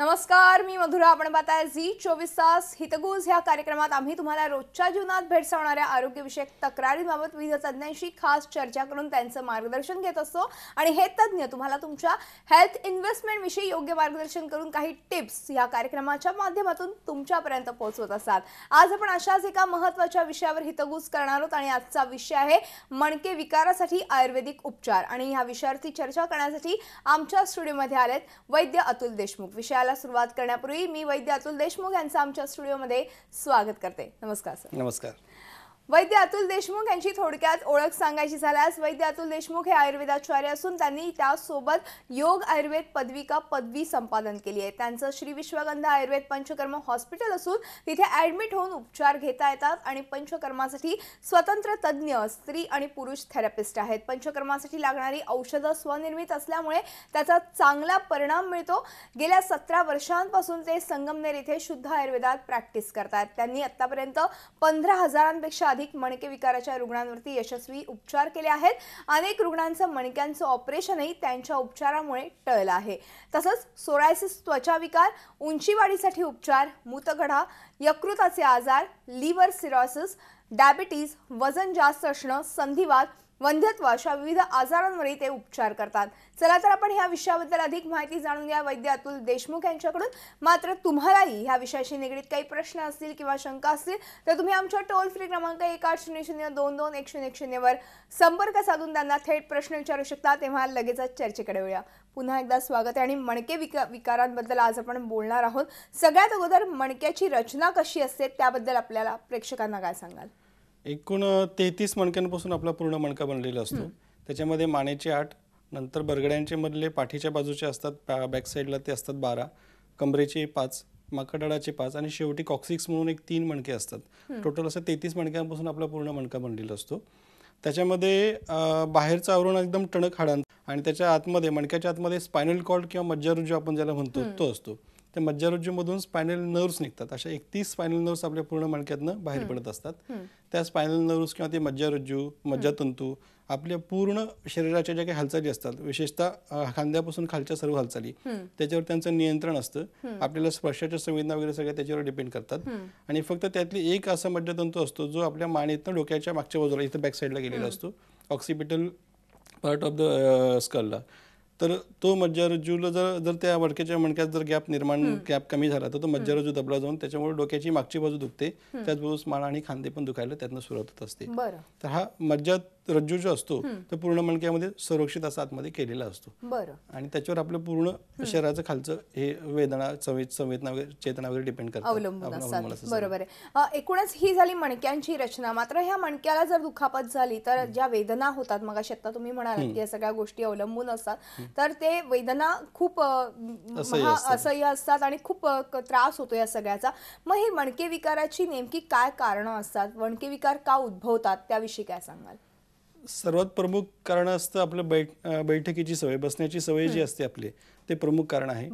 नमस्कार मी मधुरा आपण आहे झी चोवीस तास हितगुज ह्या कार्यक्रमात आम्ही तुम्हाला रोजच्या जीवनात भेडसावणाऱ्या आरोग्यविषयक तक्रारींबाबत विविध तज्ज्ञांशी खास चर्चा करून त्यांचं मार्गदर्शन घेत असतो आणि हे तज्ज्ञ तुम्हाला तुमच्या हेल्थ विषयी योग्य मार्गदर्शन करून काही टिप्स या कार्यक्रमाच्या माध्यमातून तुमच्यापर्यंत पोहोचवत असतात आज आपण अशाच एका महत्त्वाच्या विषयावर हितगुज करणार आहोत आणि आजचा विषय आहे मणके विकारासाठी आयुर्वेदिक उपचार आणि ह्या विषयावरती चर्चा करण्यासाठी आमच्या स्टुडिओमध्ये आलेत वैद्य अतुल देशमुख विषयाला बोलायला सुरुवात करण्यापूर्वी मी वैद्य अतुल देशमुख यांचं आमच्या स्टुडिओमध्ये स्वागत करते नमस्कार सर नमस्कार वैद्य अतुल देशमुख यांची थोडक्यात ओळख सांगायची झाल्यास वैद्य अतुल देशमुख हे आयुर्वेदाचार्य असून त्यांनी त्यासोबत योग आयुर्वेद पदविका पदवी संपादन केली आहे त्यांचं श्री विश्वगंधा आयुर्वेद पंचकर्म हॉस्पिटल असून तिथे ॲडमिट होऊन उपचार घेता येतात आणि पंचकर्मासाठी स्वतंत्र तज्ज्ञ स्त्री आणि पुरुष थेरपिस्ट आहेत पंचकर्मासाठी लागणारी औषधं स्वनिर्मित असल्यामुळे त्याचा चांगला परिणाम मिळतो गेल्या सतरा वर्षांपासून ते संगमनेर इथे शुद्ध आयुर्वेदात प्रॅक्टिस करतात त्यांनी आत्तापर्यंत पंधरा हजारांपेक्षा अधिक मणके विकाराच्या रुग्णांवरती यशस्वी उपचार केले आहेत अनेक रुग्णांचं मणक्यांचं ऑपरेशनही त्यांच्या उपचारामुळे टळलं आहे तसंच सोरायसिस त्वचा विकार उंची वाढीसाठी उपचार मूतगढा यकृताचे आजार लिव्हर सिरॉसिस डायबिटीज वजन जास्त असणं संधिवात वंध्यत्व अशा विविध आजारांवरही ते उपचार करतात चला तर आपण ह्या विषयाबद्दल अधिक माहिती जाणून घ्या वैद्य अतुल देशमुख यांच्याकडून मात्र तुम्हालाही ह्या विषयाशी निगडीत काही प्रश्न असतील किंवा शंका असतील तर तुम्ही आमच्या टोल फ्री क्रमांक एक आठ शून्य शून्य दोन दोन एक शून्य एक शून्यवर संपर्क साधून त्यांना थेट प्रश्न विचारू शकता तेव्हा लगेचच चर्चेकडे वळूया पुन्हा एकदा स्वागत आहे आणि मणके विका विकारांबद्दल आज आपण बोलणार आहोत सगळ्यात अगोदर मणक्याची रचना कशी असते त्याबद्दल आपल्याला प्रेक्षकांना काय सांगाल एकूण तेहतीस मणक्यांपासून आपला पूर्ण मणका बनलेला असतो त्याच्यामध्ये मानेचे आठ नंतर बरगड्यांचे मधले पाठीच्या बाजूचे असतात बॅक साईडला ते असतात बारा कमरेचे पाच माकडाचे पाच आणि शेवटी कॉक्सिक्स म्हणून एक तीन मणके असतात टोटल असं तेहतीस मणक्यांपासून आपला पूर्ण मणका बनलेला असतो त्याच्यामध्ये बाहेरचं आवरण एकदम टणक हाडांत आणि त्याच्या आतमध्ये मणक्याच्या आतमध्ये स्पायनल कॉर्ड किंवा मज्जारू जो आपण ज्याला म्हणतो तो असतो त्या मज्जारज्जूमधून स्पायनल नर्व्स निघतात अशा एकतीस स्पायनल नर्व्स आपल्या पूर्ण मणक्यातनं बाहेर पडत असतात त्या स्पायनल नर्व्स किंवा ते मज्जारज्जू मज्जातंतू आपल्या पूर्ण शरीराच्या ज्या काही हालचाली असतात विशेषतः खांद्यापासून खालच्या सर्व हालचाली त्याच्यावर त्यांचं नियंत्रण असतं आपल्याला स्पर्शाच्या संवेदना वगैरे सगळ्या त्याच्यावर डिपेंड करतात आणि फक्त त्यातली एक असा मज्जातंतू असतो जो आपल्या मानेतनं डोक्याच्या मागच्या बाजूला इथं बॅक साईडला गेलेला असतो ऑक्सिपिटल पार्ट ऑफ द स्कलला तर तो मज्जारज्जूला जर जर त्या वडक्याच्या मणक्यात जर गॅप निर्माण गॅप कमी झाला तर तो मज्जारज्जू दबला जाऊन त्याच्यामुळे डोक्याची मागची बाजू दुखते त्याचबरोबर स्माळ आणि खांदे पण दुखायला त्यातनं सुरुवात होत असते तर हा मज्जात रज्जू जो असतो तो पूर्ण मणक्यामध्ये संरक्षित असा आतमध्ये केलेला असतो बरं आणि त्याच्यावर आपलं पूर्ण शरीराचं खालचं हे वेदना संवेदना चेतना वगैरे डिपेंड करतं अवलंबून बरोबर आहे एकूणच ही झाली मणक्यांची रचना मात्र ह्या मणक्याला जर दुखापत झाली तर ज्या वेदना होतात मग आता तुम्ही म्हणाल की या सगळ्या गोष्टी अवलंबून असतात तर ते वेदना खूप असह्य असतात. आणि खूप त्रास होतो या सगळ्याचा मग हे मणके विकाराची नेमकी काय कारण असतात मणके विकार का उद्भवतात त्याविषयी काय सांगाल सर्वात प्रमुख कारण असतं आपलं बैठकीची सवय बसण्याची सवय जी असते आपली ते प्रमुख कारण आहे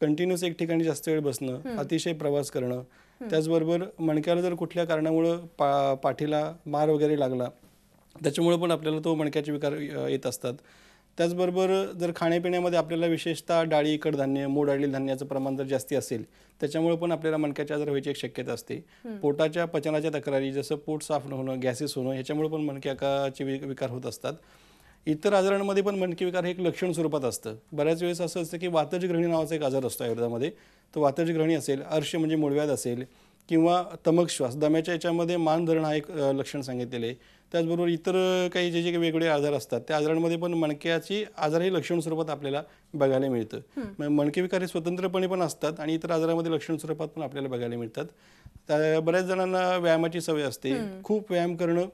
कंटिन्युअस एक ठिकाणी जास्त वेळ बसणं अतिशय प्रवास करणं त्याचबरोबर मणक्याला जर कुठल्या कारणामुळं पा पाठीला मार वगैरे लागला त्याच्यामुळे पण आपल्याला तो मणक्याचे विकार येत असतात त्याचबरोबर जर खाण्यापिण्यामध्ये आपल्याला विशेषतः डाळी कडधान्य मूळ आडली धान्याचं प्रमाण जर जास्ती असेल त्याच्यामुळे पण आपल्याला मणक्याच्या आजार व्हायची एक शक्यता असते पोटाच्या पचनाच्या तक्रारी जसं पोट साफ न होणं गॅसेस होणं ह्याच्यामुळे पण मणक्याचे विकार होत असतात इतर आजारांमध्ये पण मणकी विकार हे एक लक्षण स्वरूपात असतं बऱ्याच वेळेस असं असतं की वातजग्रहणी नावाचा एक आजार असतो आयुर्वेदामध्ये तो वातजग्रहणी असेल अर्श म्हणजे मूळव्याध असेल किंवा तमक दम्याच्या याच्यामध्ये मान धरणं हा एक लक्षण सांगितलेलं आहे त्याचबरोबर इतर काही जे जे काही वेगवेगळे आजार असतात त्या आजारांमध्ये पण मणक्याची आजार हे लक्षण स्वरूपात आपल्याला बघायला मिळतं मणके विकार हे स्वतंत्रपणे पण असतात आणि इतर आजारामध्ये लक्षण स्वरूपात पण आपल्याला बघायला मिळतात त्या बऱ्याच जणांना व्यायामाची सवय असते खूप व्यायाम करणं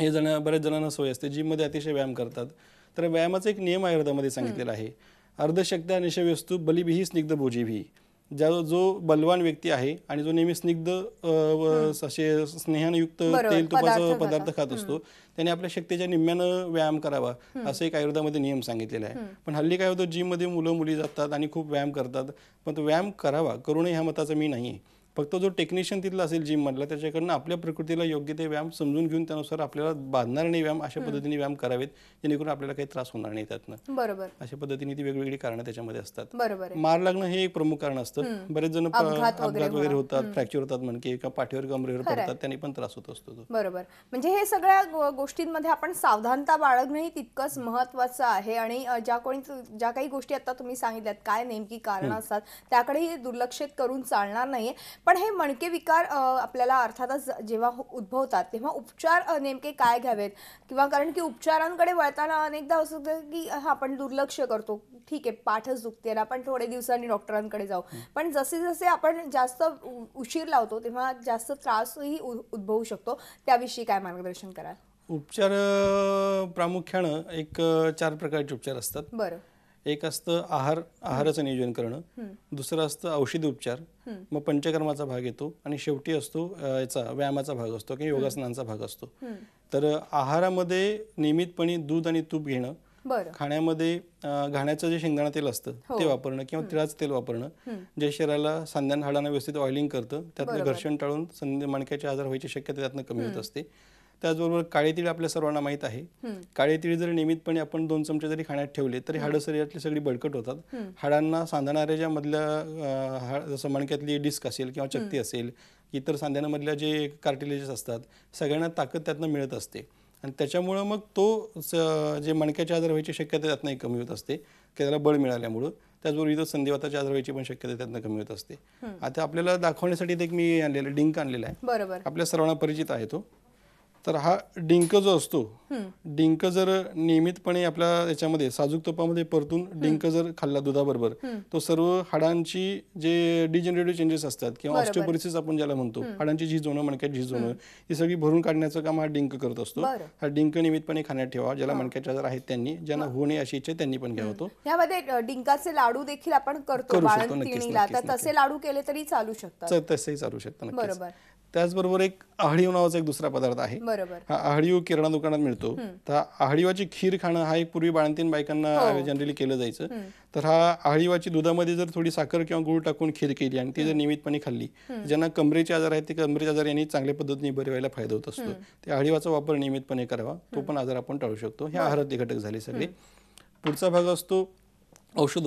हे जण बऱ्याच जणांना सवय असते जिममध्ये अतिशय व्यायाम करतात तर व्यायामाचा एक नियम आयुर्वेदामध्ये सांगितलेला आहे अर्धशक्त्या निशव्यस्तू बलिबिही स्निग्ध भोजीभी ज्या जो बलवान व्यक्ती आहे आणि जो नेहमी स्निग्ध असे स्नेहानयुक्त तेल तुपाचा पदार्थ खात असतो त्याने आपल्या शक्तीच्या निम्म्यानं व्यायाम करावा असं एक आयुर्वेदामध्ये नियम सांगितलेला आहे पण हल्ली काय होतं जिममध्ये मुलं मुली जातात आणि खूप व्यायाम करतात पण तो व्यायाम करावा करू नये ह्या मताचा मी नाही फक्त जो टेक्निशियन तिथला असेल जिममधला त्याच्याकडनं आपल्या प्रकृतीला योग्य ते व्यायाम समजून घेऊन त्यानुसार आपल्याला बांधणार नाही व्यायाम अशा पद्धतीने व्यायाम करावेत जेणेकरून आपल्याला काही त्रास होणार नाही त्यातनं बरोबर अशा पद्धतीने ती वेगवेगळी कारणं त्याच्यामध्ये असतात बरोबर मार लागणं हे एक प्रमुख कारण असतं बरेच जण अपघात वगैरे होतात फ्रॅक्चर होतात म्हणजे एका पाठीवर कमरेवर पडतात त्यांनी पण त्रास होत असतो बरोबर म्हणजे हे सगळ्या गोष्टींमध्ये आपण सावधानता बाळगणे तितकंच महत्वाचं आहे आणि ज्या कोणी ज्या काही गोष्टी आता तुम्ही सांगितल्यात काय नेमकी कारण असतात त्याकडेही दुर्लक्षित करून चालणार नाहीये पण हे मणके विकार आपल्याला अर्थातच जेव्हा हो, उद्भवतात तेव्हा उपचार नेमके काय घ्यावेत किंवा कारण की उपचारांकडे वळताना अनेकदा असं होतं की आपण दुर्लक्ष करतो ठीक आहे पाठच दुखते ना आपण थोडे दिवसांनी डॉक्टरांकडे जाऊ पण जसे जसे आपण जास्त उशीर लावतो तेव्हा जास्त त्रासही उद्भवू शकतो त्याविषयी काय मार्गदर्शन कराल उपचार प्रामुख्यानं एक चार प्रकारचे उपचार असतात बरं एक असतं आहार आहाराचं नियोजन करणं दुसरं असतं औषधी उपचार मग पंचकर्माचा भाग येतो आणि शेवटी असतो याचा व्यायामाचा भाग असतो किंवा योगासनांचा भाग असतो तर आहारामध्ये नियमितपणे दूध आणि तूप घेणं खाण्यामध्ये घाण्याचं जे शेंगदाणा तेल असतं हो. ते वापरणं किंवा तिळाचं तेल वापरणं जे शरीराला सांध्यान हाडांना व्यवस्थित ऑइलिंग करतं त्यातनं घर्षण टाळून संध्या मणक्याचे आजार व्हायची शक्यता त्यातनं कमी होत असते त्याचबरोबर काळे तिळ आपल्या सर्वांना माहीत आहे काळे तिळ जर नियमितपणे आपण दोन चमचे जरी खाण्यात ठेवले तरी हाड शरीरातली सगळी बळकट होतात हाडांना सांधणाऱ्या ज्या मधल्या जसं मणक्यातली डिस्क असेल किंवा चक्ती असेल इतर सांध्यांमधल्या जे कार्टिलेजेस असतात सगळ्यांना ताकद त्यातनं मिळत असते आणि त्याच्यामुळं मग तो जे मणक्याच्या आजार व्हायची शक्यता त्यातनंही कमी होत असते की त्याला बळ मिळाल्यामुळं त्याचबरोबर इथं संधिवाताच्या आजार व्हायची पण शक्यता त्यातनं कमी होत असते आता आपल्याला दाखवण्यासाठी एक मी आणलेलं डिंक आणलेला आहे बरोबर आपल्या सर्वांना परिचित आहे तो तर हा डिंक जो असतो डिंक जर नियमितपणे आपल्या याच्यामध्ये साजूक तोपामध्ये परतून डिंक जर खाल्ला दुधाबरोबर तो सर्व हाडांची जे डिजनरेटिव्ह चेंजेस असतात किंवा ऑस्टिओपरिसिस आपण ज्याला म्हणतो हाडांची झीज होणं मणक्यात झीज होणं ही सगळी भरून काढण्याचं काम हा डिंक करत असतो हा डिंक नियमितपणे खाण्यात ठेवा ज्याला मणक्याच्या जर आहेत त्यांनी ज्यांना होणे अशी इच्छा त्यांनी पण घ्यावतो यामध्ये डिंकाचे लाडू देखील आपण करतो तसे लाडू केले तरी चालू शकतात तसेही चालू शकतात बरोबर त्याचबरोबर एक आहळीव नावाचा एक दुसरा पदार्थ आहे हा आहळीव किराणा दुकानात मिळतो तर आहळीवाची खीर खाणं हा एक पूर्वी बाळंतीन बायकांना हो. जनरली केलं जायचं तर हा आहळीवाची दुधामध्ये जर थोडी साखर किंवा गुळ टाकून खीर केली आणि ती जर नियमितपणे खाल्ली ज्यांना कमरेचे आजार आहेत ते कमरेचे आजार यांनी चांगल्या पद्धतीने बरे व्हायला फायदा होत असतो ते आहडीवाचा वापर नियमितपणे करावा तो पण आजार आपण टाळू शकतो हे आहारातले घटक झाले सगळे पुढचा भाग असतो औषध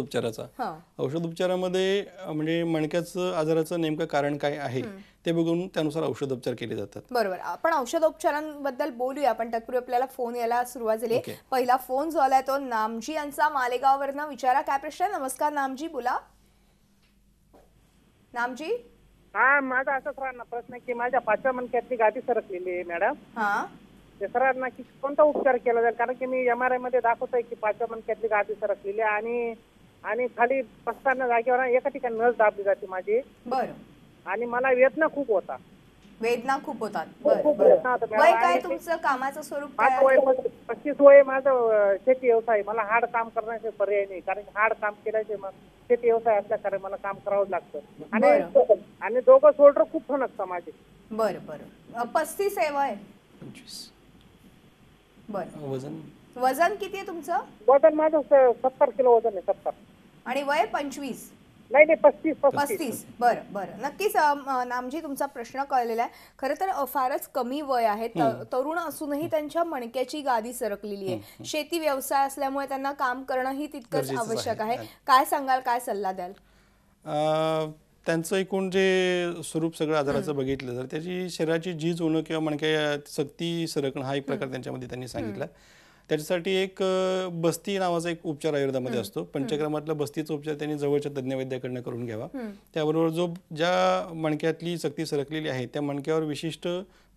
औषध उपचारामध्ये म्हणजे मणक्याचं आजाराचं नेमकं कारण काय आहे ते बघून त्यानुसार औषधोपचार केले जातात बरोबर आपण औषधोपचारांबद्दल बोलूया पण तत्पूर्वी आपल्याला फोन यायला सुरुवात झाली पहिला फोन जो आलाय तो नामजी यांचा मालेगाववरनं विचारा काय प्रश्न नमस्कार नामजी बोला नामजी हा माझा असं प्रश्न की माझ्या पाचव्या मणक्यातली गाठी सरकलेली आहे मॅडम ते सरांना की कोणता उपचार केला जाईल कारण की मी एम आर आय मध्ये दाखवत आहे की पाचव्या मनक्यातली गादी सरकलेली आणि आणि खाली बसताना जागेवर एका ठिकाणी नस दाबली जाते माझी बर आणि मला वेदना खूप होता वेदना खूप होतात खूप कामाचं स्वरूप पस्तीस वय माझं शेती व्यवसाय मला हार्ड काम करण्याचे पर्याय नाही कारण हार्ड काम केल्याचे मग शेती व्यवसाय असल्या कारण मला काम करावं लागतं आणि आणि दोघं सोल्डर खूप फणकता माझे बरं बरं पस्तीस आहे वय बरं वजन वजन किती आहे तुमचं वजन माझं सत्तर किलो वजन आहे सत्तर आणि वय पंचवीस नाही नाही पस्तीस बर बर बरं बरं नक्कीच नामजी तुमचा प्रश्न कळलेला आहे खरं तर फारच कमी वय आहे तरुण असूनही त्यांच्या मणक्याची गादी सरकलेली आहे शेती व्यवसाय असल्यामुळे त्यांना काम करणं ही तितकंच आवश्यक आहे काय सांगाल काय सल्ला द्याल त्यांचं एकूण जे स्वरूप सगळं आजाराचं बघितलं तर त्याची शरीराची झीज होणं किंवा म्हणक्या सक्ती सरकणं हा एक प्रकार त्यांच्यामध्ये त्यांनी सांगितला त्याच्यासाठी एक बस्ती नावाचा एक उपचार आयुर्वेदामध्ये असतो पंचक्रमातला बस्तीचा उपचार त्यांनी जवळच्या तज्ज्ञ वैद्याकडनं करून घ्यावा त्याबरोबर जो ज्या मणक्यातली सक्ती सरकलेली आहे त्या मणक्यावर विशिष्ट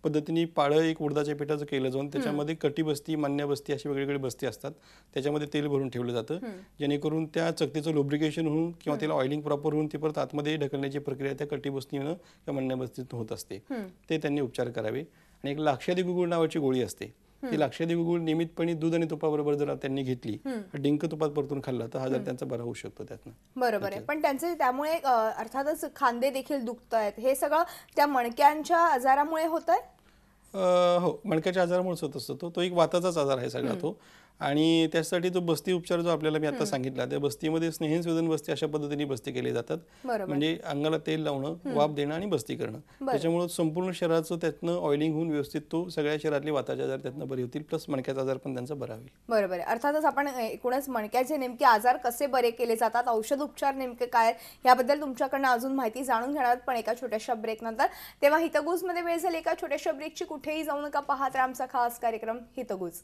पद्धतीने पाळं एक उडदाच्या पिठाचं केलं जाऊन त्याच्यामध्ये कटी बस्ती मान्य बस्ती अशी वेगवेगळी बस्ती असतात त्याच्यामध्ये तेल भरून ठेवलं जातं जेणेकरून त्या चकतीचं लुब्रिकेशन होऊन किंवा त्याला ऑइलिंग प्रॉपर होऊन ती परत आतमध्ये ढकलण्याची प्रक्रिया त्या कटी बस्तीनं किंवा मान्य होत असते ते त्यांनी उपचार करावे आणि एक लाक्षादी गुगुळ नावाची गोळी असते ती लाक्षाधिक गुळ नियमितपणे दूध आणि तुपाबरोबर जर त्यांनी घेतली डिंक तुपात परतून खाल्ला तर आजार त्यांचा बरा होऊ शकतो त्यातनं बरोबर आहे पण त्यांचे त्यामुळे अर्थातच खांदे देखील दुखत आहेत हे सगळं त्या मणक्यांच्या आजारामुळे होत आहे हो मणक्याच्या आजारामुळेच होत असतो तो एक वाताचाच आजार आहे सगळा तो आणि त्यासाठी तो बस्ती उपचार जो आपल्याला मी आता सांगितला त्या बस्तीमध्ये स्नेहन बस्ती अशा पद्धतीने बस्ती केली जातात म्हणजे अंगाला तेल लावणं वाफ देणं आणि बस्ती करणं त्याच्यामुळे संपूर्ण शरीराचं त्यातनं ऑइलिंग होऊन व्यवस्थित तो सगळ्या शरीरातले वाताचे आजार त्यातनं बरे होतील प्लस मणक्याचा आजार पण त्यांचा बरा होईल बरोबर अर्थातच आपण एकूणच मणक्याचे नेमके आजार कसे बरे केले जातात औषध उपचार नेमके काय याबद्दल तुमच्याकडनं अजून माहिती जाणून घेणार पण एका छोट्याशा ब्रेक नंतर तेव्हा हितगुजमध्ये वेळ झाली एका छोट्याशा ब्रेकची कुठेही जाऊ नका पाहत आमचा खास कार्यक्रम हितगुज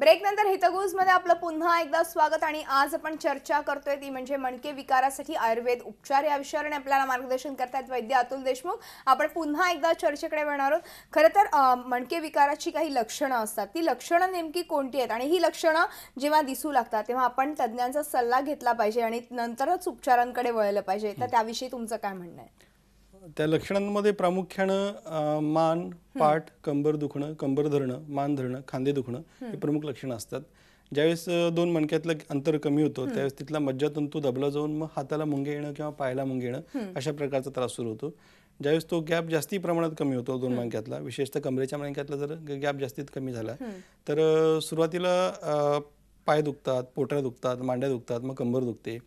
ब्रेकनंतर हितगुजमध्ये आपलं पुन्हा एकदा स्वागत आणि आज आपण चर्चा करतोय ती म्हणजे मणके विकारासाठी आयुर्वेद उपचार या विषयावर आपल्याला मार्गदर्शन करतायत वैद्य अतुल देशमुख आपण पुन्हा एकदा चर्चेकडे वळणार आहोत खरं तर मणके विकाराची काही लक्षणं असतात ती लक्षणं नेमकी कोणती आहेत आणि ही लक्षणं जेव्हा दिसू लागतात तेव्हा आपण तज्ज्ञांचा सल्ला घेतला पाहिजे आणि नंतरच उपचारांकडे वळलं पाहिजे तर त्याविषयी तुमचं काय म्हणणं आहे त्या लक्षणांमध्ये प्रामुख्यानं मान पाठ कंबर दुखणं कंबर धरणं मान धरणं खांदे दुखणं हे प्रमुख लक्षणं असतात ज्यावेळेस दोन मणक्यातलं अंतर कमी होतं त्यावेळेस तिथला मज्जातंतू दबला जाऊन मग हाताला मुंगे येणं किंवा पायाला मुंगे येणं अशा प्रकारचा त्रास सुरू होतो ज्यावेळेस तो गॅप जास्ती प्रमाणात कमी होतो दोन माणक्यातला विशेषतः कमरेच्या माणक्यातला जर गॅप जास्तीत कमी झाला तर सुरुवातीला पाय दुखतात पोटऱ्या दुखतात मांड्या दुखतात मग कंबर दुखते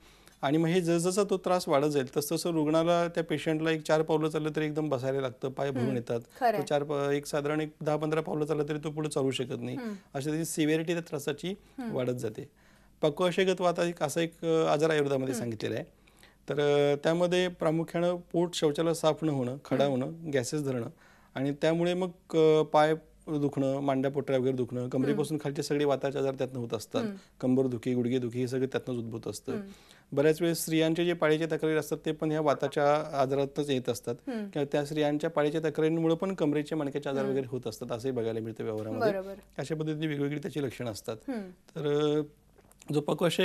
आणि मग हे जसजसा तो त्रास वाढत जाईल तसं रुग्णाला त्या पेशंटला एक चार पावलं चाललं तरी एकदम बसायला लागतं पाय भरून येतात चार एक साधारण एक दहा पंधरा पावलं चाललं तरी तो पुढे चालू शकत नाही अशा त्याची सिव्हिरिटी त्या त्रासाची वाढत जाते पक्वाशयगत वाता एक असा एक आजार आयुर्वेदामध्ये सांगितलेला आहे तर त्यामध्ये प्रामुख्यानं पोट शौचालय साफ न होणं खडा होणं गॅसेस धरणं आणि त्यामुळे मग पाय दुखणं मांड्या पोटऱ्या वगैरे दुखणं कमरेपासून खालचे सगळे वाताचे आजार त्यातनं होत असतात कंबर दुखी गुडघे दुखी हे सगळं त्यातनंच उद्भवत असतं बऱ्याच वेळेस स्त्रियांचे जे पाळीचे तक्रारी असतात ते पण ह्या वाताच्या आजारातच येत असतात किंवा त्या स्त्रियांच्या पाळीच्या तक्रारींमुळे पण कमरेचे मणक्याचे आजार वगैरे होत असतात असंही बघायला मिळतं व्यवहारामध्ये अशा पद्धतीने वेगवेगळी त्याची लक्षणं असतात तर जो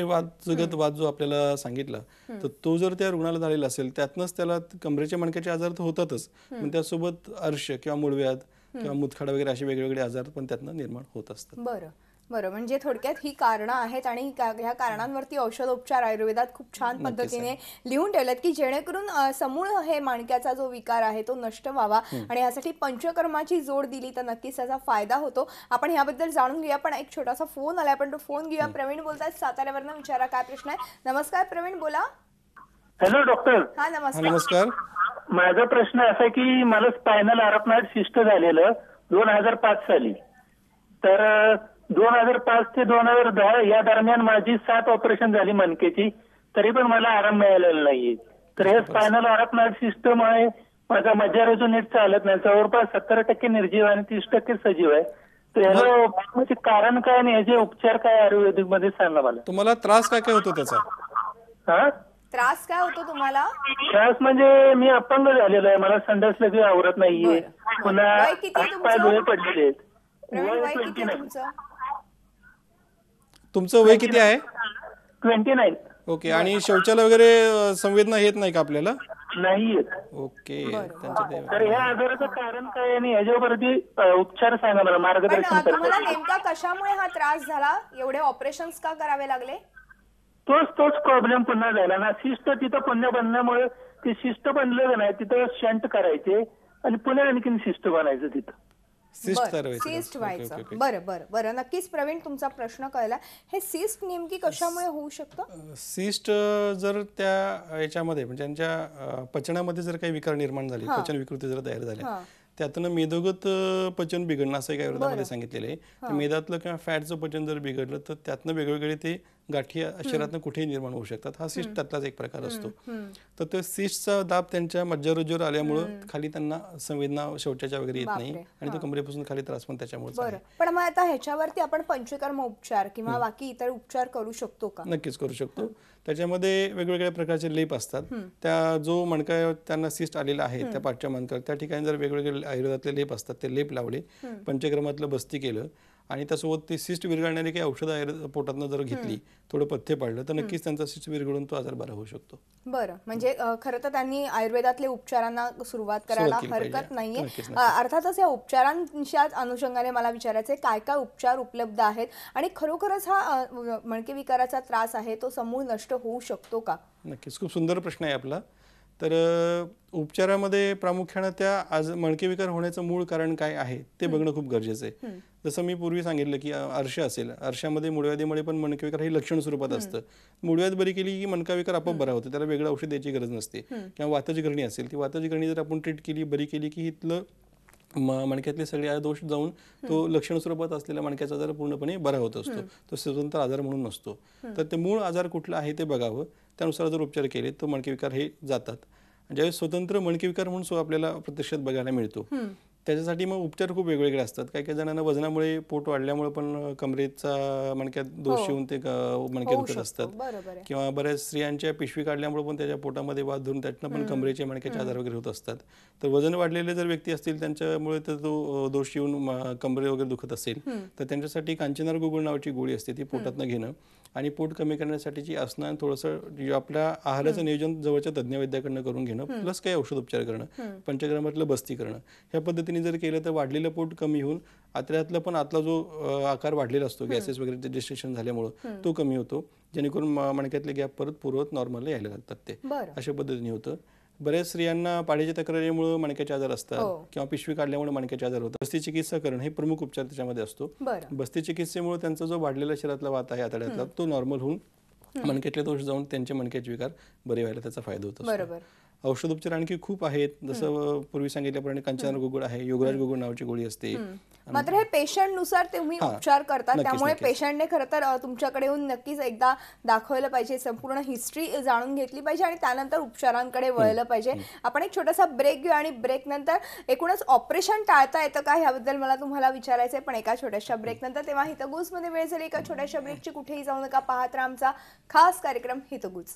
वाद जगत वाद जो आपल्याला सांगितला तर तो जर त्या रुग्णाला झालेला असेल त्यातनंच त्याला कमरेचे मणक्याचे आजार तर होतातच पण त्यासोबत अर्श किंवा मुळव्याध किंवा मुतखडा वगैरे असे वेगवेगळे आजार पण त्यातनं निर्माण होत असतात बरं बरं म्हणजे थोडक्यात ही कारणं आहेत आणि ह्या कारणांवरती औषधोपचार आयुर्वेदात खूप छान पद्धतीने लिहून ठेवलेत की जेणेकरून समूळ हे माणक्याचा जो विकार आहे तो नष्ट व्हावा आणि यासाठी पंचकर्माची जोड दिली तर नक्कीच त्याचा फायदा होतो आपण ह्याबद्दल जाणून घेऊया पण एक छोटासा फोन आलाय पण तो फोन घेऊया प्रवीण बोलतात साताऱ्यावरनं विचारा काय प्रश्न आहे नमस्कार प्रवीण बोला हॅलो डॉक्टर हा नमस्कार माझा प्रश्न असा की मला स्पायनल आरपनाट शिष्ट झालेलं दोन हजार पाच साली तर दोन हजार पाच ते दोन हजार दहा या दरम्यान माझी सात ऑपरेशन झाली मनकेची तरी पण मला आराम मिळालेला नाहीये तर हे स्पायनल आराम सिस्टम आहे माझा मज्जा रोज नीट चालत नाही जवळपास सत्तर टक्के निर्जीव आणि तीस टक्के सजीव आहे तर याला म्हणजे कारण काय आणि याचे उपचार काय आयुर्वेदिक मध्ये सांगा मला तुम्हाला त्रास काय काय होतो त्याचा हा त्रास काय होतो तुम्हाला त्रास म्हणजे मी अपंग झालेलो आहे मला संडास लगे आवरत नाहीये पुन्हा पाय डोळे पडलेले आहेत तुमचं वय किती आहे ट्वेंटी नाईन ओके आणि शौचालय वगैरे संवेदना येत नाही का आपल्याला नाही ओके तर ह्या आजाराचं कारण काय आणि याच्यावरती उपचार सांगा मला मार्गदर्शन तुम्हाला नेमका कशामुळे हा त्रास झाला एवढे ऑपरेशन्स का करावे लागले तोच तोच प्रॉब्लेम पुन्हा झाला ना शिस्त तिथं पुन्हा बनल्यामुळे ते शिस्त बनलेलं नाही तिथं शंट करायचे आणि पुन्हा आणखीन शिस्त बनायचं तिथं सिस्ट सिस्ट व्हायचं बरं बरं बरं नक्कीच प्रवीण तुमचा प्रश्न कळला हे सिस्ट नेमकी कशामुळे होऊ शकतं सिस्ट जर त्या याच्यामध्ये म्हणजे त्यांच्या पचनामध्ये जर काही विकार निर्माण झाले पचन विकृती जर तयार झाल्या त्यातनं मेदोगत पचन बिघडणं असं एका विरोधामध्ये सांगितलेलं आहे मेदातलं किंवा फॅटचं पचन जर बिघडलं तर त्यातनं वेगवेगळे ते गाठी शरीरात कुठेही निर्माण होऊ शकतात हा सिस्ट त्यातलाच एक प्रकार असतो तर तो सिस्टचा दाब त्यांच्या मज्जारोजीवर आल्यामुळे खाली त्यांना संवेदना शौचाच्या वगैरे येत नाही आणि तो कमरेपासून खाली त्रास पण त्याच्यामुळे पण मग आता ह्याच्यावरती आपण पंचकर्म उपचार किंवा बाकी इतर उपचार करू शकतो का नक्कीच करू शकतो त्याच्यामध्ये वेगवेगळ्या प्रकारचे लेप असतात त्या जो मणका त्यांना सिस्ट आलेला आहे त्या पाठच्या मणकावर त्या ठिकाणी जर वेगवेगळे आयुर्वेदातले लेप असतात ते लेप लावले पंचक्रमातलं बस्ती केलं आणि त्यासोबत ती सिस्ट विरघळणारी काही औषधं पोटातनं जर घेतली थोडं पथ्य पाळलं तर नक्कीच त्यांचा सिस्ट विरघळून तो आजार बरा होऊ शकतो बरं म्हणजे खरं तर त्यांनी आयुर्वेदातले उपचारांना सुरुवात करायला हरकत नाहीये अर्थातच या उपचारांच्या अनुषंगाने मला विचारायचं काय काय उपचार उपलब्ध आहेत आणि खरोखरच हा मणके विकाराचा त्रास आहे तो समूळ नष्ट होऊ शकतो का नक्कीच खूप सुंदर प्रश्न आहे आपला तर उपचारामध्ये प्रामुख्यानं त्या आज मणकेविकार होण्याचं मूळ कारण काय आहे ते बघणं खूप गरजेचं आहे जसं मी पूर्वी सांगितलं की अर्ष असेल आरशामध्ये मुळव्यादीमुळे पण मणकेविकार हे लक्षण स्वरूपात असतं मुळव्याद बरी केली की मणकाविकार आपोआप बरा होतो त्याला वेगळं औषध द्यायची गरज नसते किंवा वाताची घरणी असेल ती वाताची घरणी जर आपण ट्रीट केली बरी केली की इथलं मणक्यातले सगळे दोष जाऊन तो लक्षण स्वरूपात असलेला मणक्याचा आजार पूर्णपणे बरा होत असतो तो स्वतंत्र आजार म्हणून नसतो तर ते मूळ आजार कुठला आहे ते बघावं त्यानुसार जर उपचार केले तर मणकेविकार हे जातात ज्यावेळेस स्वतंत्र विकार म्हणून आपल्याला प्रत्यक्षात बघायला मिळतो त्याच्यासाठी मग उपचार खूप वेगवेगळे असतात काही काही जणांना वजनामुळे पोट वाढल्यामुळे पण कमरेचा मणक्यात दोष हो. येऊन ते मणक्यात दुखत असतात किंवा बऱ्याच स्त्रियांच्या पिशवी काढल्यामुळे पण त्याच्या पोटामध्ये वाद धरून त्यातनं पण कमरेचे मणक्याचे आधार वगैरे होत असतात तर वजन वाढलेले जर व्यक्ती असतील त्यांच्यामुळे तर तो दोष येऊन कमरे वगैरे दुखत असेल तर त्यांच्यासाठी कांचनार गुगुळ नावाची गोळी असते ती पोटातनं घेणं आणि पोट कमी करण्यासाठीची असणं थोडंसं आपल्या आहाराचं नियोजन जवळच्या तज्ञ वैद्याकडनं करून घेणं प्लस काही औषध उपचार करणं पंचग्रामातलं बस्ती करणं ह्या पद्धती पद्धतीने जर केलं तर वाढलेलं पोट कमी होऊन आतल्यातलं पण आतला जो आकार वाढलेला असतो गॅसेस वगैरे डिस्ट्रेशन झाल्यामुळं तो कमी होतो जेणेकरून मणक्यातले गॅप परत पूर्वत नॉर्मल यायला लागतात ते अशा पद्धतीने होतं बऱ्याच स्त्रियांना पाण्याच्या तक्रारीमुळे मणक्याचे आजार असतात हो. किंवा पिशवी काढल्यामुळे मणक्याचे आजार होतात बस्ती चिकित्सा करणं हे प्रमुख उपचार त्याच्यामध्ये असतो बस्ती चिकित्सेमुळे त्यांचा जो वाढलेला शरीरातला वात आहे आतड्यातला तो नॉर्मल होऊन मणक्यातले दोष जाऊन त्यांचे मणक्याचे विकार बरे व्हायला त्याचा फायदा होतो बरोबर औषधोपचार आणखी खूप आहेत जसं पूर्वी सांगितल्याप्रमाणे कंचन गुगुळ आहे योगराज गुगुळ नावाची गोळी असते मात्र हे पेशंटनुसार तुम्ही उपचार करता त्यामुळे पेशंटने खरं तर तुमच्याकडे येऊन नक्कीच एकदा दाखवलं पाहिजे संपूर्ण हिस्ट्री जाणून घेतली पाहिजे आणि त्यानंतर उपचारांकडे वळलं पाहिजे आपण एक छोटासा ब्रेक घेऊ आणि ब्रेक नंतर एकूणच ऑपरेशन टाळता येतं का ह्याबद्दल मला तुम्हाला विचारायचं आहे पण एका छोट्याशा ब्रेक नंतर तेव्हा मध्ये वेळ झाली एका छोट्याशा ब्रेकची कुठेही जाऊ नका पाहत आमचा खास कार्यक्रम हितगुज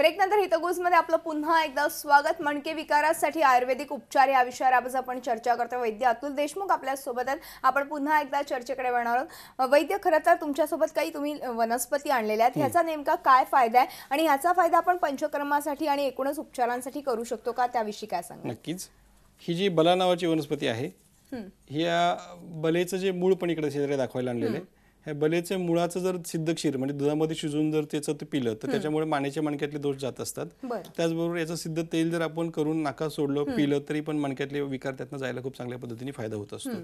ब्रेकनंतर हितगुजमध्ये आपलं पुन्हा एकदा स्वागत मणके विकारासाठी आयुर्वेदिक उपचार या विषयावर आज आपण चर्चा करतो वैद्य अतुल देशमुख आपल्यासोबत आहेत आपण पुन्हा एकदा चर्चेकडे वळणार आहोत वैद्य खरं तर तुमच्यासोबत काही तुम्ही वनस्पती आणलेल्या आहेत ह्याचा नेमका काय फायदा आहे आणि ह्याचा फायदा आपण पंचकर्मासाठी आणि एकूणच उपचारांसाठी करू शकतो का त्याविषयी काय सांग नक्कीच ही जी बला नावाची वनस्पती आहे ही या बलेचं जे मूळ पण इकडे शेजारी दाखवायला आणलेलं आहे हे बलेचे मुळाचं जर सिद्ध क्षीर म्हणजे दुधामध्ये शिजून जर त्याचं ते पिलं तर त्याच्यामुळे मानेच्या मणक्यातले दोष जात असतात त्याचबरोबर याचं सिद्ध तेल जर आपण करून नाका सोडलं पिलं तरी पण मणक्यातले विकार त्यातनं जायला खूप चांगल्या पद्धतीने फायदा होत असतो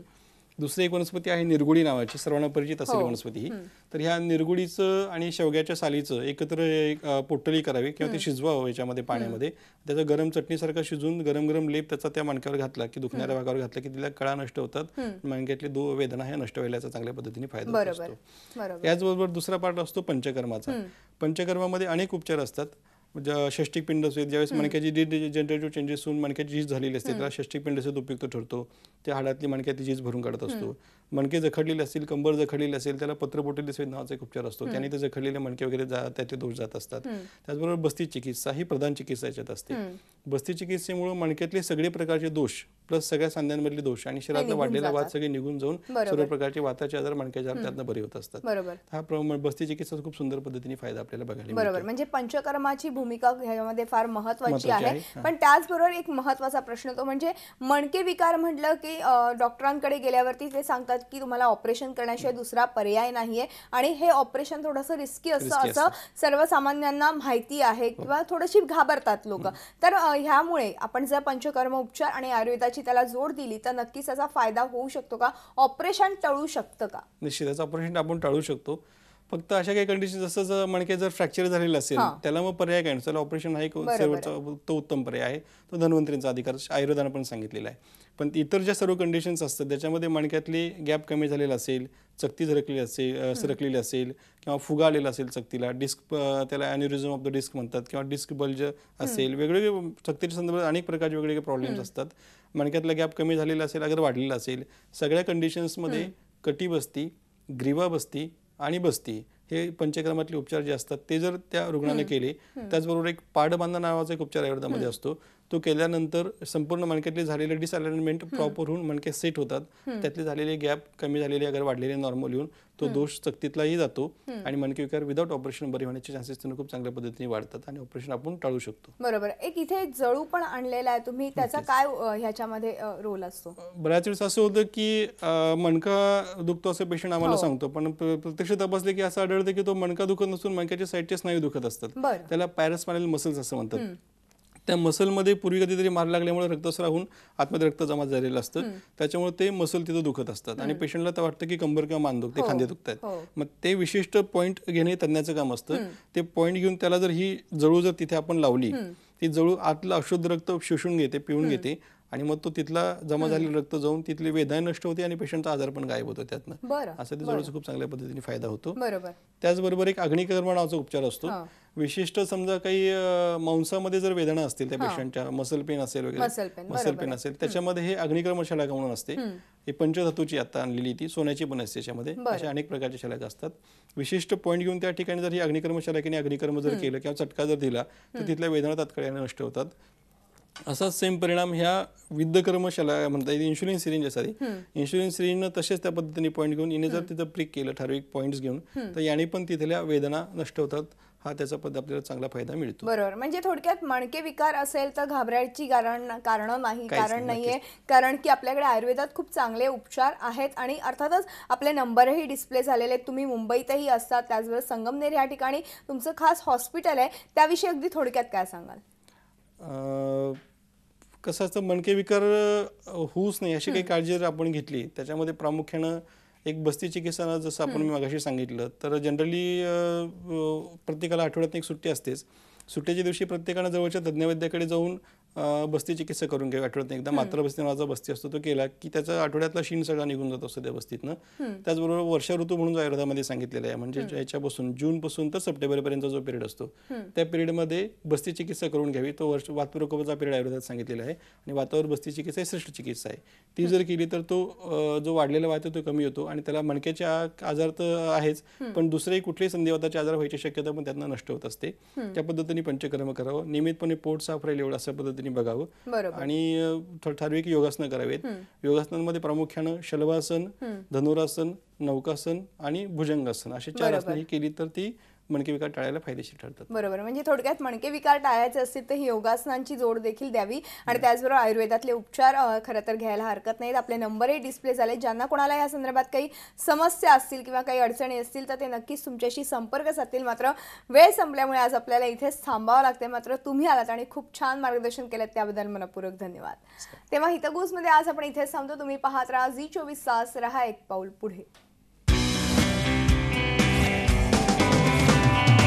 दुसरी एक वनस्पती आहे निरगुडी नावाची सर्वांना परिचित असेल हो. वनस्पती ही तर ह्या निरगुडीचं आणि शेवग्याच्या सालीचं एकत्र पोटली करावी किंवा ते शिजवावं याच्यामध्ये पाण्यामध्ये त्याचं गरम चटणीसारखं शिजून गरम गरम लेप त्याचा त्या माणक्यावर घातला की दुखणाऱ्या भागावर घातला की तिला कळा नष्ट होतात माणक्यातली दो वेदना ह्या नष्ट व्हायला चांगल्या पद्धतीने फायदा असतो याचबरोबर दुसरा पार्ट असतो पंचकर्माचा पंचकर्मामध्ये अनेक उपचार असतात षष्टिक पिंड असते ज्यावेळेस मणक्याची डिजेनरेटिव्ह चेंजेस होऊन मणक्याची झीज झालेली असते त्याला षष्टिक पिंड असेल उपयुक्त ठरतो त्या हाडातली मणक्याची झीज भरून काढत असतो मणके जखडलेले असतील कंबर जखडलेले असेल त्याला पत्रपोटी सवेद नावाचा एक उपचार असतो त्याने ते जखडलेले मणके वगैरे त्याचे दोष जात असतात त्याचबरोबर बस्ती चिकित्सा ही प्रधान चिकित्सा याच्यात असते बस्ती चिकित्सेमुळे मणक्यातले सगळे प्रकारचे दोष प्लस सगळ्या सांध्यांमधले दोष आणि शरीराला वाढलेला वाद सगळे निघून जाऊन सर्व प्रकारचे वाताचे आजार मणक्याच्या त्यातनं बरे होत असतात हा बस्ती चिकित्सा खूप सुंदर पद्धतीने फायदा आपल्याला बघायला बरोबर म्हणजे पंचकर्माची भूमिका ह्यामध्ये फार महत्वाची आहे पण त्याचबरोबर एक महत्वाचा प्रश्न तो म्हणजे मणके विकार म्हटलं की डॉक्टरांकडे गेल्यावरती ते सांगतात की तुम्हाला ऑपरेशन करण्याशिवाय दुसरा पर्याय नाहीये आणि हे ऑपरेशन थोडस रिस्की असतं असं सर्वसामान्यांना माहिती आहे हो. किंवा थोडीशी घाबरतात लोक तर ह्यामुळे आपण जर पंचकर्म उपचार आणि आयुर्वेदाची त्याला जोड दिली तर नक्कीच त्याचा फायदा होऊ शकतो का ऑपरेशन टळू शकतं का निश्चितच ऑपरेशन आपण टाळू शकतो फक्त अशा काही कंडिशन जसं जर मणके जर फ्रॅक्चर झालेलं असेल त्याला मग पर्याय काय त्याला ऑपरेशन हा एक तो उत्तम पर्याय आहे तो धन्वंतरींचा अधिकार आयुर्वेदानं पण सांगितलेला आहे पण इतर ज्या सर्व कंडिशन्स असतात त्याच्यामध्ये मणक्यातली गॅप कमी झालेला असेल चकती झरकलेली असेल सरकलेली असेल किंवा फुगा आलेला असेल चकतीला डिस्क त्याला अॅन्युरिझम ऑफ द डिस्क म्हणतात किंवा डिस्क बल्ज असेल वेगवेगळे चकतीच्या संदर्भात अनेक प्रकारचे वेगवेगळे प्रॉब्लेम्स असतात मणक्यातला गॅप कमी झालेला असेल अगर वाढलेला असेल सगळ्या कंडिशन्समध्ये कटी बसती ग्रीवा बसती आणि बस्ती हे पंचक्रमातले उपचार जे असतात ते जर त्या रुग्णाने केले त्याचबरोबर एक पाडबांधा नावाचा एक उपचार आयुर्वेदामध्ये असतो तो केल्यानंतर संपूर्ण मणक्यातले झालेले डिसअलाइनमेंट प्रॉपर होऊन मणके सेट होतात त्यातले झालेले गॅप कमी झालेले अगर वाढलेले नॉर्मल येऊन तो दोष सक्तीतलाही जातो आणि मणके विकार विदाऊट ऑपरेशन बरे होण्याचे चान्सेस त्यांना खूप चांगल्या पद्धतीने वाढतात आणि ऑपरेशन आपण टाळू शकतो बरोबर एक इथे जळू पण आणलेला आहे तुम्ही त्याचा काय ह्याच्यामध्ये रोल असतो बऱ्याच वेळेस असं होतं की मणका दुखतो असं पेशंट आम्हाला हो. सांगतो पण प्रत्यक्ष तपासले की असं आढळतं की तो मणका दुखत नसून मणक्याच्या साईडचे स्नायू दुखत असतात त्याला पॅरस्पायनल मसल्स असं म्हणतात त्या मसलमध्ये पूर्वी कधीतरी मार लागल्यामुळे रक्तस्राव होऊन आतमध्ये रक्त जमा झालेलं असतं त्याच्यामुळे ते मसल तिथं दुखत असतात आणि पेशंटला वाटतं की कंबर किंवा मान दुखते हो, खांदे दुखतात हो. मग ते विशिष्ट पॉईंट घेणे तज्ञाचं काम असतं ते पॉईंट घेऊन त्याला जर ही जळू जर तिथे आपण लावली ती जळू आतलं अशुद्ध रक्त शोषून घेते पिऊन घेते आणि मग तो तिथला जमा झालेलं रक्त जाऊन तिथली वेदना नष्ट होते आणि पेशंटचा आजार पण गायब होतो त्यातनं असं ते खूप चांगल्या पद्धतीने फायदा होतो त्याचबरोबर एक अग्निकर्म नावाचा उपचार असतो विशिष्ट समजा काही मांसामध्ये जर वेदना असतील त्या पेशंटच्या मसल पेन असेल वगैरे मसल पेन असेल त्याच्यामध्ये हे अग्निक्रम शलाका म्हणून असते हे पंचधातूची आता आणलेली ती सोन्याची पण असते त्याच्यामध्ये अशा अनेक प्रकारच्या शलाका असतात विशिष्ट पॉईंट घेऊन त्या ठिकाणी जर ही अग्निक्रम शलाकेने अग्निकर्म जर केलं किंवा चटका जर दिला तर तिथल्या वेदना तात्काळ नष्ट होतात असाच सेम परिणाम ह्या विद्धकर्मशाला म्हणता येईल इन्शुरन्स सिरिंज असावी इन्शुरन्स सिरिंजनं तसेच त्या पद्धतीने पॉईंट घेऊन इने जर तिथं प्रिक केलं ठराविक पॉईंट्स घेऊन तर याने पण तिथल्या वेदना नष्ट होतात हा त्याचा पद आपल्याला चांगला फायदा मिळतो बरोबर म्हणजे थोडक्यात मणके विकार असेल तर घाबरायची कारण कारण नाही कारण नाहीये कारण की आपल्याकडे आयुर्वेदात खूप चांगले उपचार आहेत आणि अर्थातच आपले नंबरही डिस्प्ले झालेले आहेत तुम्ही मुंबईतही असतात त्याचबरोबर संगमनेर या ठिकाणी तुमचं खास हॉस्पिटल आहे त्याविषयी अगदी थोडक्यात काय सांगाल कसं असतं मणके विकार होऊच नाही अशी काही काळजी जर आपण घेतली त्याच्यामध्ये प्रामुख्यानं एक बस्ती चिकित्सा जसं आपण मी मागाशी सांगितलं तर जनरली प्रत्येकाला आठवड्यात एक सुट्टी असतेच सुट्टीच्या दिवशी प्रत्येकानं जवळच्या तज्ञवैद्याकडे जाऊन बस्ती चिकित्सा करून घ्यावी आठवड्यात एकदा मात्र बस्ती नावाचा बस्ती असतो तो केला की त्याचा आठवड्यातला शीण सगळा निघून जात असतो त्या बस्तीतनं त्याचबरोबर वर्षा ऋतू म्हणून आयुर्वेदामध्ये सांगितलेला आहे म्हणजे याच्यापासून जूनपासून तर सप्टेंबरपर्यंत जो पिरियड असतो त्या पिरियडमध्ये बस्ती चिकित्सा करून घ्यावी तो वर्ष वातप्रकोपाचा पिरियड आयुर्वेदात सांगितलेला आहे आणि वातावर बस्ती चिकित्सा ही श्रेष्ठ चिकित्सा आहे ती जर केली तर तो जो वाढलेला वाहतो तो कमी होतो आणि त्याला मणक्याच्या आजार तर आहेच पण दुसरेही कुठलेही संधिवाताचे आजार व्हायची शक्यता पण त्यांना नष्ट होत असते त्या पद्धतीने पंचकर्म करावं नियमितपणे पोट साफ राहील एवढं अशा पद्धतीने त्यांनी बघावं आणि ठराविक योगासनं करावेत योगासनांमध्ये प्रामुख्यानं शलभासन धनुरासन नौकासन आणि भुजंगासन असे चार केली तर ती मणके विकार टाळायला फायदेशीर ठरतात बरोबर म्हणजे थोडक्यात मणके विकार टाळायचे असतील तर ही योगासनांची जोड देखील द्यावी आणि त्याचबरोबर आयुर्वेदातले उपचार खरं तर घ्यायला हरकत नाहीत आपले नंबरही डिस्प्ले झाले ज्यांना कोणाला या संदर्भात काही समस्या असतील किंवा काही अडचणी असतील तर ते नक्कीच तुमच्याशी संपर्क साधतील मात्र वेळ संपल्यामुळे आज आपल्याला इथेच थांबावं लागते मात्र तुम्ही आलात आणि खूप छान मार्गदर्शन केलं त्याबद्दल मनपूर्वक धन्यवाद तेव्हा मध्ये आज आपण इथेच थांबतो तुम्ही पाहत राहा झी चोवीस तास रहा एक पाऊल पुढे